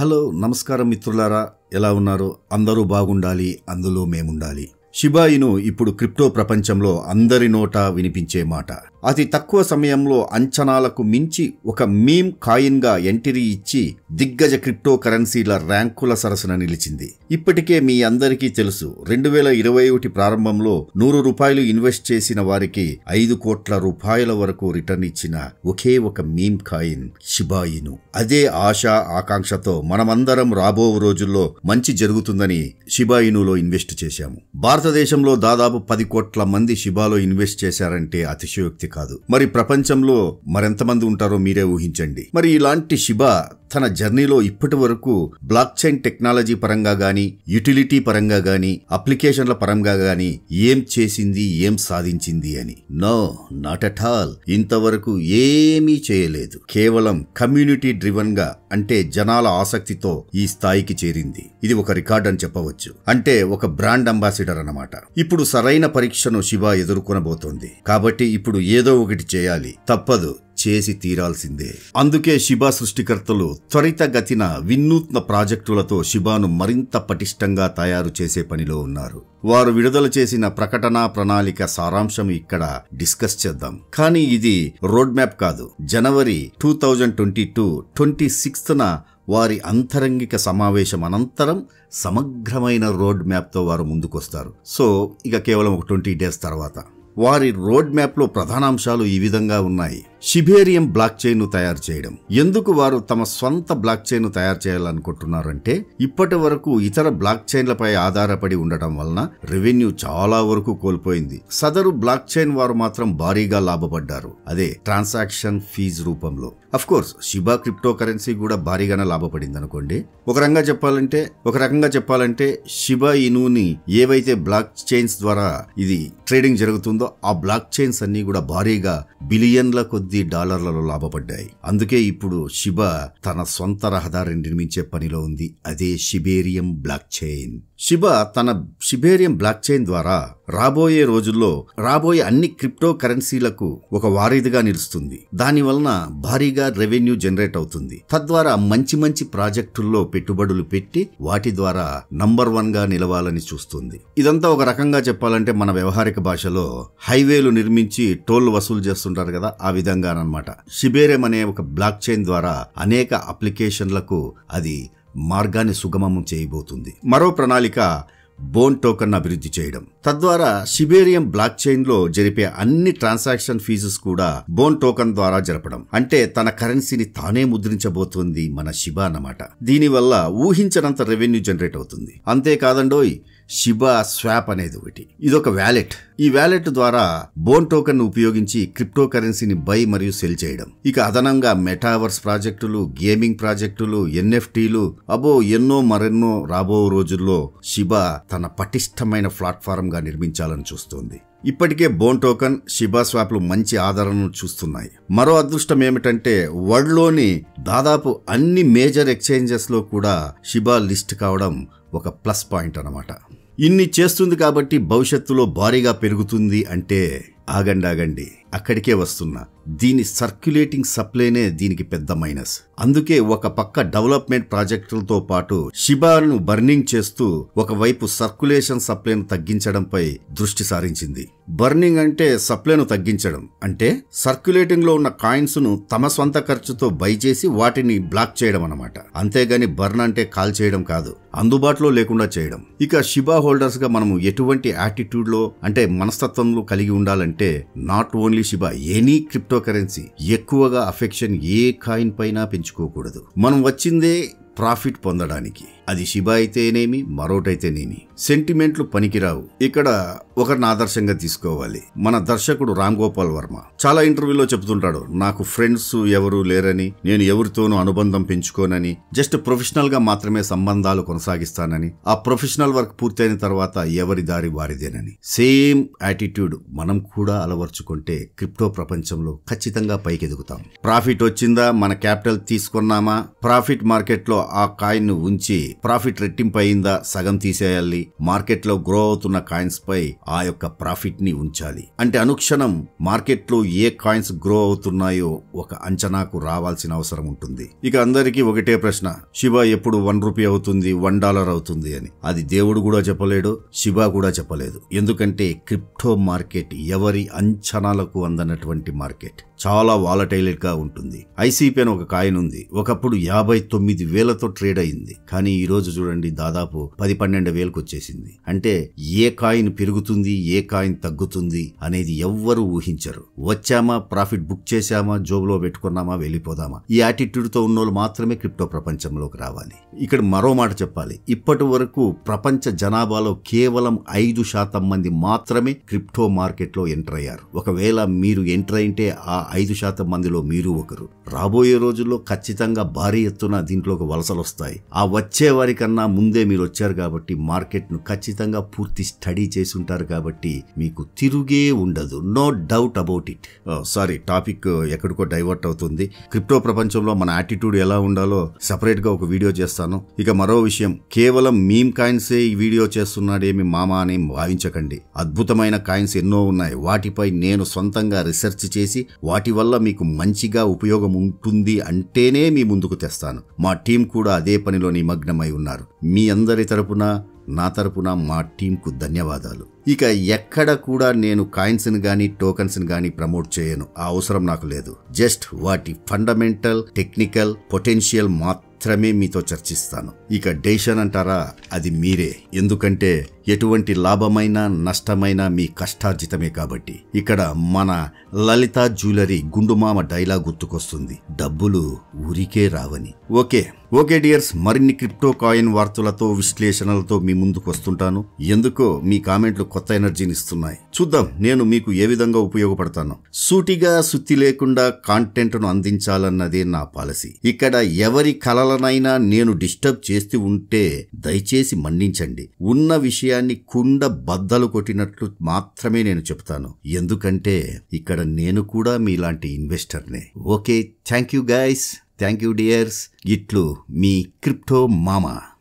Hello నమస్కారం మిత్రులారా ఎలా ఉన్నారు అందరూ బాగుండాలి అందులో మేముండాలి షిబాయిను ఇప్పుడు క్రిప్టో ప్రపంచంలో అందరి నోటా వినిపించే మాట అతి తక్కువ సమయంలో అంచనాలకు మించి ఒక మీమ్ కాయిన్గా ఎంట్రీ ఇచ్చి దిగ్గజ క్రిప్టోకరెన్సీల ర్యాంకుల సరసన నిలిచింది ఇప్పటికే మీ అందరికీ తెలుసు రెండు వేల ఇరవై ఒకటి ప్రారంభంలో నూరు రూపాయలు ఇన్వెస్ట్ చేసిన వారికి ఐదు కోట్ల రూపాయల వరకు రిటర్న్ ఇచ్చిన ఒకే ఒక మీమ్ కాయిన్ షిబాయిను అదే ఆశ ఆకాంక్షతో మనమందరం రాబో రోజుల్లో మంచి జరుగుతుందని షిబాయినులో ఇన్వెస్ట్ చేశాము భారతదేశంలో దాదాపు పది కోట్ల మంది షిబాలో ఇన్వెస్ట్ చేశారంటే అతిశయోక్తి కాదు మరి ప్రపంచంలో మరెంతమంది ఉంటారో మీరే ఊహించండి మరి ఇలాంటి శిబ తన జర్నీలో ఇప్పటి వరకు బ్లాక్ చైన్ టెక్నాలజీ పరంగా గాని యుటిలిటీ పరంగా గాని అప్లికేషన్ల పరంగా గాని ఏం చేసింది ఏం సాధించింది అని నో నాట్ అట్ ఆల్ ఇంతవరకు ఏమీ చేయలేదు కేవలం కమ్యూనిటీ డ్రివన్ గా అంటే జనాల ఆసక్తితో ఈ స్థాయికి చేరింది ఇది ఒక రికార్డ్ అని చెప్పవచ్చు అంటే ఒక బ్రాండ్ అంబాసిడర్ అనమాట ఇప్పుడు సరైన పరీక్షను శివ ఎదుర్కొనబోతోంది కాబట్టి ఇప్పుడు ఏదో ఒకటి చేయాలి తప్పదు చేసి తీరాల్సిందే అందుకే శిబా సృష్టికర్తలు త్వరితగతిన వినూత్న ప్రాజెక్టులతో శిబాను మరింత పటిష్టంగా తయారు చేసే పనిలో ఉన్నారు వారు విడుదల చేసిన ప్రకటన ప్రణాళిక సారాంశం ఇక్కడ డిస్కస్ చేద్దాం కానీ ఇది రోడ్ మ్యాప్ కాదు జనవరి two thousand twenty two twenty సిక్స్త్న వారి అంతరంగిక సమావేశం అనంతరం సమగ్రమైన రోడ్ మ్యాప్తో వారు ముందుకొస్తారు సో ఇక కేవలం ఒక ట్వంటీ డేస్ తర్వాత వారి రోడ్ మ్యాప్లో ప్రధానాంశాలు ఈ విధంగా ఉన్నాయి షిబేరియం బ్లాక్ చైన్ ను తయారు చేయడం ఎందుకు వారు తమ స్వంత బ్లాక్ చైన్ ను తయారు చేయాలనుకుంటున్నారంటే ఇప్పటి వరకు ఇతర బ్లాక్ చైన్లపై ఆధారపడి ఉండటం వలన రెవెన్యూ చాలా వరకు కోల్పోయింది సదరు బ్లాక్ చైన్ వారు మాత్రం భారీగా లాభపడ్డారు అదే ట్రాన్సాక్షన్ ఫీజ్ రూపంలో of course Shiba crypto currency కూడా భారీగానే లాభపడింది అనుకోండి ఒక రకంగా చెప్పాలంటే ఒక రకంగా చెప్పాలంటే షిబా ఇనుని ఏవైతే బ్లాక్ చైన్స్ ద్వారా ఇది ట్రేడింగ్ జరుగుతుందో ఆ బ్లాక్ చైన్స్ అన్ని కూడా భారీగా బిలియన్ల కొద్ది కొద్ది డాలర్లలో లాభపడ్డాయి అందుకే ఇప్పుడు శిబ తన సొంత రహదారిని నిర్మించే పనిలో ఉంది అదే షిబేరియం బ్లాక్ చైన్ శిబ తన శిబేరియం బ్లాక్ చైన్ ద్వారా రాబోయే రోజుల్లో రాబోయే అన్ని క్రిప్టో కరెన్సీలకు ఒక వారీదిగా నిలుస్తుంది దాని వలన భారీగా రెవెన్యూ జనరేట్ అవుతుంది తద్వారా మంచి మంచి ప్రాజెక్టుల్లో పెట్టుబడులు పెట్టి వాటి ద్వారా నంబర్ వన్ గా నిలవాలని చూస్తుంది ఇదంతా ఒక రకంగా చెప్పాలంటే మన వ్యవహారిక భాషలో హైవేలు నిర్మించి టోల్ వసూలు చేస్తుంటారు కదా ఆ విధంగానమాట శిబేరియం అనే ఒక బ్లాక్ చైన్ ద్వారా అనేక అప్లికేషన్లకు అది మార్గాన్ని సుగమం చేయబోతుంది మరో ప్రణాళిక బోన్ టోకన్ అభివృద్ధి చేయడం తద్వారా సిబేరియం బ్లాక్ చైన్ లో జరిపే అన్ని ట్రాన్సాక్షన్ ఫీజెస్ కూడా బోన్ టోకన్ ద్వారా జరపడం అంటే తన కరెన్సీని తానే ముద్రించబోతోంది మన శిబ అన్నమాట దీనివల్ల ఊహించనంత రెవెన్యూ జనరేట్ అవుతుంది అంతేకాదండోయ్ శిబ స్వాప్ అనేది ఒకటి ఇదొక వ్యాలెట్ ఈ వ్యాలెట్ ద్వారా బోన్ టోకెన్ ఉపయోగించి క్రిప్టో కరెన్సీని బై మరియు సెల్ చేయడం ఇక అదనంగా మెటావర్స్ ప్రాజెక్టులు గేమింగ్ ప్రాజెక్టులు ఎన్ఎఫ్టీలు అబో ఎన్నో మరెన్నో రాబో రోజుల్లో శిబ తన పటిష్టమైన ప్లాట్ఫారం గా నిర్మించాలని చూస్తోంది ఇప్పటికే బోన్ టోకన్ షిబా స్వాప్లు మంచి ఆదరణను చూస్తున్నాయి మరో అదృష్టం ఏమిటంటే వరల్డ్లోని దాదాపు అన్ని మేజర్ ఎక్స్చేంజెస్లో కూడా షిబా లిస్ట్ కావడం ఒక ప్లస్ పాయింట్ అన్నమాట ఇన్ని చేస్తుంది కాబట్టి భవిష్యత్తులో భారీగా పెరుగుతుంది అంటే ఆగండి ఆగండి అక్కడికే వస్తున్నా దీని సర్క్యులేటింగ్ సప్లైనే దీనికి పెద్ద మైనస్ అందుకే ఒక పక్క డెవలప్మెంట్ ప్రాజెక్టులతో పాటు శిబాలను బర్నింగ్ చేస్తూ ఒకవైపు సర్క్యులేషన్ సప్లైను తగ్గించడంపై దృష్టి సారించింది బర్నింగ్ అంటే సప్లైను తగ్గించడం అంటే లో ఉన్న కాయిన్స్ను తమ సొంత ఖర్చుతో బై చేసి వాటిని బ్లాక్ చేయడం అనమాట అంతేగాని బర్న్ అంటే కాల్ చేయడం కాదు అందుబాటులో లేకుండా చేయడం ఇక షిబా హోల్డర్స్గా మనము ఎటువంటి లో అంటే మనస్తత్వంలో కలిగి ఉండాలంటే not only only any crypto currency ఎక్కువగా అఫెక్షన్ ఏ కాయిన్ పైన పెంచుకోకూడదు మనం వచ్చిందే ప్రాఫిట్ పొందడానికి అది శిబ అయితేనేమి మరోటైతేనేమి సెంటిమెంట్లు పనికిరావు ఇక్కడ ఒకరిని ఆదర్శంగా తీసుకోవాలి మన దర్శకుడు రామ్ గోపాల్ వర్మ చాలా ఇంటర్వ్యూలో చెబుతుంటాడు నాకు ఫ్రెండ్స్ ఎవరు లేరని నేను ఎవరితోనూ అనుబంధం పెంచుకోనని జస్ట్ ప్రొఫెషనల్ గా మాత్రమే సంబంధాలు కొనసాగిస్తానని ఆ ప్రొఫెషనల్ వర్క్ పూర్తయిన తర్వాత ఎవరి దారి వారిదేనని సేమ్ యాటిట్యూడ్ మనం కూడా అలవర్చుకుంటే క్రిప్టో ప్రపంచంలో ఖచ్చితంగా పైకెదుగుతాం ప్రాఫిట్ వచ్చిందా మన క్యాపిటల్ తీసుకున్నామా ప్రాఫిట్ మార్కెట్లో ఆ కాయిన్ ఉంచి ప్రాఫిట్ రెట్టింపు అయిందా సగం తీసేయాలి మార్కెట్లో గ్రో అవుతున్న కాయిన్స్ పై ఆ యొక్క ప్రాఫిట్ ని ఉంచాలి అంటే అనుక్షణం మార్కెట్లో ఏ కాయిన్స్ గ్రో అవుతున్నాయో ఒక అంచనాకు రావాల్సిన అవసరం ఉంటుంది ఇక అందరికీ ఒకటే ప్రశ్న శివ ఎప్పుడు వన్ రూపీ అవుతుంది వన్ డాలర్ అవుతుంది అని అది దేవుడు కూడా చెప్పలేడు శివ కూడా చెప్పలేదు ఎందుకంటే క్రిప్టో మార్కెట్ ఎవరి అంచనాలకు అందనటువంటి మార్కెట్ చాలా గా ఉంటుంది ఐసీపీ అని ఒక కాయిన్ ఉంది ఒకప్పుడు యాభై తొమ్మిది వేలతో ట్రేడ్ అయింది కానీ ఈరోజు చూడండి దాదాపు పది పన్నెండు వేలకు వచ్చేసింది అంటే ఏ కాయిన్ పెరుగుతుంది ఏ కాయిన్ తగ్గుతుంది అనేది ఎవ్వరు ఊహించరు వచ్చామా ప్రాఫిట్ బుక్ చేశామా జోబులో పెట్టుకున్నామా వెళ్ళిపోదామా ఈ యాటిట్యూడ్తో ఉన్నోళ్ళు మాత్రమే క్రిప్టో ప్రపంచంలోకి రావాలి ఇక్కడ మరో మాట చెప్పాలి ఇప్పటి వరకు ప్రపంచ జనాభాలో కేవలం ఐదు శాతం మంది మాత్రమే క్రిప్టో మార్కెట్లో ఎంటర్ అయ్యారు ఒకవేళ మీరు ఎంటర్ అయింటే ఆ ఐదు శాతం మందిలో మీరు ఒకరు రాబోయే రోజుల్లో ఖచ్చితంగా భారీ ఎత్తున దీంట్లోకి వలసలు వస్తాయి ఆ వచ్చే వారికన్నా ముందే మీరు వచ్చారు కాబట్టి మార్కెట్ను ఖచ్చితంగా పూర్తి స్టడీ చేసి ఉంటారు కాబట్టి మీకు తిరుగే ఉండదు no doubt about it sorry topic ఎక్కడికో డైవర్ట్ అవుతుంది క్రిప్టో ప్రపంచంలో మన యాటిట్యూడ్ ఎలా ఉండాలో సపరేట్గా ఒక వీడియో చేస్తాను చేస్తాను ఇక మరో విషయం కేవలం మీమ్ కాయిన్సే ఈ వీడియో చేస్తున్నాడేమి మామ అని భావించకండి అద్భుతమైన కాయిన్స్ ఎన్నో ఉన్నాయి వాటిపై నేను సొంతంగా రీసెర్చ్ చేసి వాటి వల్ల మీకు మంచిగా ఉపయోగం ఉంటుంది అంటేనే మీ ముందుకు తెస్తాను మా టీం కూడా అదే పనిలో నిమగ్నమై ఉన్నారు మీ అందరి తరపున నా తరపున మా టీంకు ధన్యవాదాలు ఇక ఎక్కడ కూడా నేను కాయిన్స్ని కానీ టోకన్స్ని కానీ ప్రమోట్ చేయను ఆ అవసరం నాకు లేదు జస్ట్ వాటి ఫండమెంటల్ టెక్నికల్ పొటెన్షియల్ మాత్రం మాత్రమే మీతో చర్చిస్తాను ఇక డేషన్ అంటారా అది మీరే ఎందుకంటే ఎటువంటి లాభమైన నష్టమైన మీ కష్టార్జితమే కాబట్టి ఇక్కడ మన లలిత జ్యువెలరీ గుండుమామ డైలాగ్ గుర్తుకొస్తుంది డబ్బులు ఊరికే రావని ఓకే ఓకే డియర్స్ మరిన్ని క్రిప్టో కాయిన్ వార్తలతో విశ్లేషణలతో మీ ముందుకు వస్తుంటాను ఎందుకో మీ కామెంట్లు కొత్త ఎనర్జీని ఇస్తున్నాయి చూద్దాం నేను మీకు ఏ విధంగా ఉపయోగపడతాను సూటిగా శుద్ధి లేకుండా కాంటెంట్ను అందించాలన్నదే నా పాలసీ ఇక్కడ ఎవరి కలలనైనా నేను డిస్టర్బ్ చేస్తూ ఉంటే దయచేసి మన్నించండి ఉన్న విషయాన్ని కుండ బద్దలు కొట్టినట్లు మాత్రమే నేను చెప్తాను ఎందుకంటే ఇక్కడ నేను కూడా మీలాంటి ఇన్వెస్టర్నే okay thank you guys Thank you, dears. Get to me crypto mama.